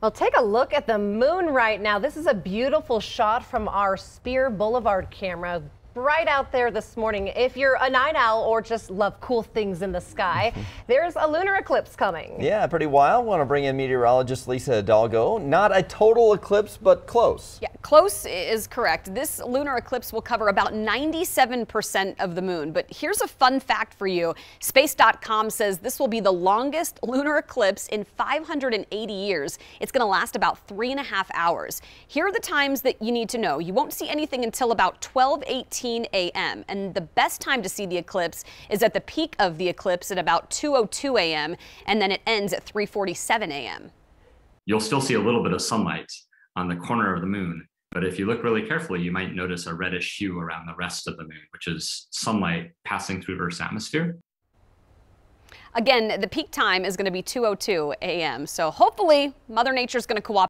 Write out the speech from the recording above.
Well, take a look at the moon right now. This is a beautiful shot from our Spear Boulevard camera bright out there this morning. If you're a night owl or just love cool things in the sky, there's a lunar eclipse coming. Yeah, pretty wild. Want to bring in meteorologist Lisa Hidalgo. Not a total eclipse, but close. Yeah, close is correct. This lunar eclipse will cover about 97% of the moon. But here's a fun fact for you. Space.com says this will be the longest lunar eclipse in 580 years. It's going to last about three and a half hours. Here are the times that you need to know. You won't see anything until about 1218 2:15 a.m. And the best time to see the eclipse is at the peak of the eclipse at about 2:02 a.m. and then it ends at 3:47 a.m. You'll still see a little bit of sunlight on the corner of the moon, but if you look really carefully, you might notice a reddish hue around the rest of the moon, which is sunlight passing through Earth's atmosphere. Again, the peak time is going to be 2:02 a.m. So hopefully Mother Nature is going to cooperate